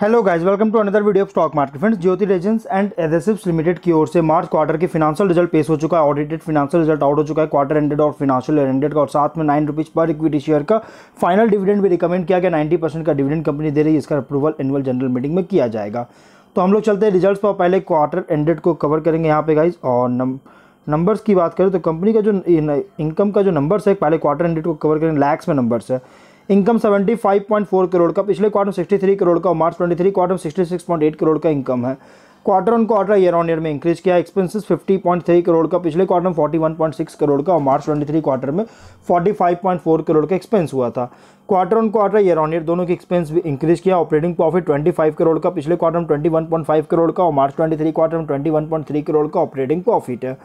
hello guys welcome to another video of stock market friends Jyoti resins and adhesives limited की ओर से March quarter के financial result पेश हो चुका है ऑडिटेड फिनांशियल रिजल्ट आउट हो चुका है क्वार्टर एंडेड और फिनांशियल एंडेड का और साथ में नाइन रुपीज़ पर इक्विटी शेयर का फाइनल डिविडेंड भी रिकमेंड किया गया नाइन्टी परसेंट का डिविडेंड कंपनी दे रही है इसका अप्रूवल एनुअल जनरल मीटिंग में किया जाएगा तो हम लोग चलते हैं रिजल्ट पर पहले क्वार्टर एंडेड को कवर करेंगे यहाँ पे गाइज और नम नंबर्स की बात करें तो कंपनी का जो इनकम का जो नंबर्स है पहले क्वार्टर एंडेड को कवर करेंगे लैक्स में नंबर्स है इनकम 75.4 करोड़ का पिछले क्वार्टर में 63 करोड़ का मार्च 23 क्वार्टर में 66.8 करोड़ का इनकम है quarter on quarter year on year में इंक्रीज किया एक्सपेंसेस 50.3 करोड़ का पिछले क्वार्टर में 41.6 करोड़ का और मार्च 23 क्वार्टर में 45.4 करोड़ का एक्सपेंस हुआ था quarter on quarter year on year दोनों के एक्सपेंस भी इंक्रीज किया ऑपरेटिंग प्रॉफिट 25 करोड़ का पिछले क्वार्टर में 21.5 करोड़ का और मार्च 23 क्वार्टर में 21.3 करोड़ का ऑपरेटिंग प्रॉफिट है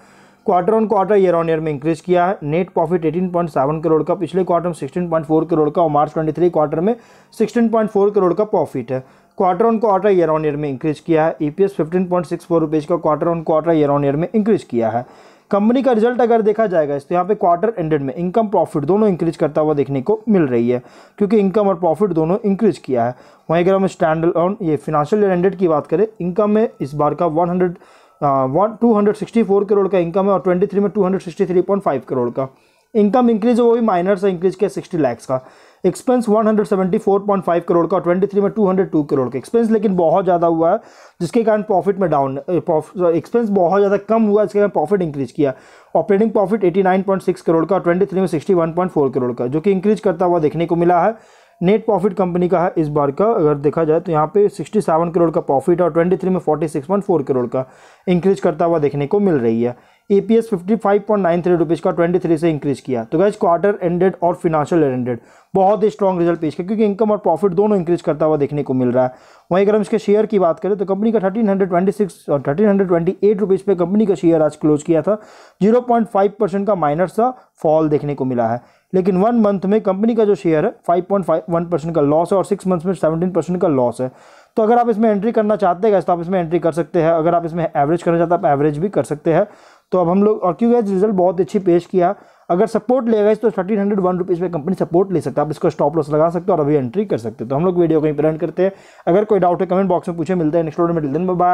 quarter on quarter year on year में इंक्रीज किया है नेट प्रॉफिट 18.7 करोड़ का पिछले क्वार्टर में 16.4 करोड़ का और मार्च 23 क्वार्टर में 16.4 करोड़ का प्रॉफिट है quarter on quarter year on year में इंक्रीज किया है ईपीएस 15.64 रुपीस का quarter on quarter year on year में इंक्रीज किया है कंपनी का रिजल्ट अगर देखा जाएगा इस तो यहाँ पे क्वार्टर एंडेड में इनकम प्रॉफिट दोनों इंक्रीज करता हुआ देखने को मिल रही है क्योंकि इनकम और प्रॉफिट दोनों इंक्रीज किया है वहीं अगर हम स्टैंड ऑन ये फिनेंशियल ईयर एंडेड की बात करें इनकम में इस बार का hundred one two hundred sixty four crore का इनकम है और ट्वेंटी थ्री में two hundred sixty three point five crore का इनकम इंक्रीज है वो भी माइनर से इंक्रीज किया सिक्सटी लैक्स का एक्सपेंस 174.5 करोड़ का और 23 में 202 करोड़ का एक्सपेंस लेकिन बहुत ज़्यादा हुआ है जिसके कारण प्रॉफिट में डाउन एक्सपेंस बहुत ज़्यादा कम हुआ जिसके कारण प्रॉफिट इंक्रीज किया ऑपरेटिंग प्रॉफिट 89.6 करोड़ का और 23 में 61.4 करोड़ का जो कि इंक्रीज करता हुआ देखने को मिला है नेट प्रॉफिट कंपनी का है इस बार का अगर देखा जाए तो यहाँ पे 67 करोड़ का प्रॉफिट और 23 में 46.4 करोड़ का इंक्रीज करता हुआ देखने को मिल रही है A P S fifty five point nine three का ट्वेंटी थ्री से इंक्रीज किया तो गैस क्वार्टर एंडेड और फिनेंशियल एंडेड बहुत ही स्ट्रॉन्ग रिजल्ट पेश किया क्योंकि इनकम और प्रॉफिट दोनों इंक्रीज करता हुआ देखने को मिल रहा है वहीं अगर हम इसके शेयर की बात करें तो कंपनी का थर्टीन हंड्रेड ट्वेंटी सिक्स और thirteen hundred twenty eight company का शेयर आज क्लोज किया था जीरो पॉइंट फाइव परसेंट का माइनस सा फॉल देखने को मिला है लेकिन वन मंथ में कंपनी का जो शेयर है five point five one percent का लॉस है और सिक्स मंथ में सेवेंटीन परसेंट का लॉस है तो अगर आप इसमें एंट्री करना चाहते हैं तो आप इसमें एंट्री कर सकते हैं अगर आप इसमें एवरेज करना चाहते हैं तो आप एवरेज भी कर सकते हैं तो अब हम लोग और क्यों गैस रिजल्ट बहुत अच्छी पेश किया अगर सपोर्ट ले गए तो थर्टीन हंड्रेड वन रुपीज़ में कंपनी सपोर्ट ले सकता है आप इसको स्टॉप लॉस लगा सकते हो और अभी एंट्री कर सकते हो तो हम लोग वीडियो कहीं इंप्रेंट करते हैं अगर कोई डाउट है कमेंट बॉक्स में पूछे मिलते हैं नेक्स्ट वीडियो में मिलते हैं बाय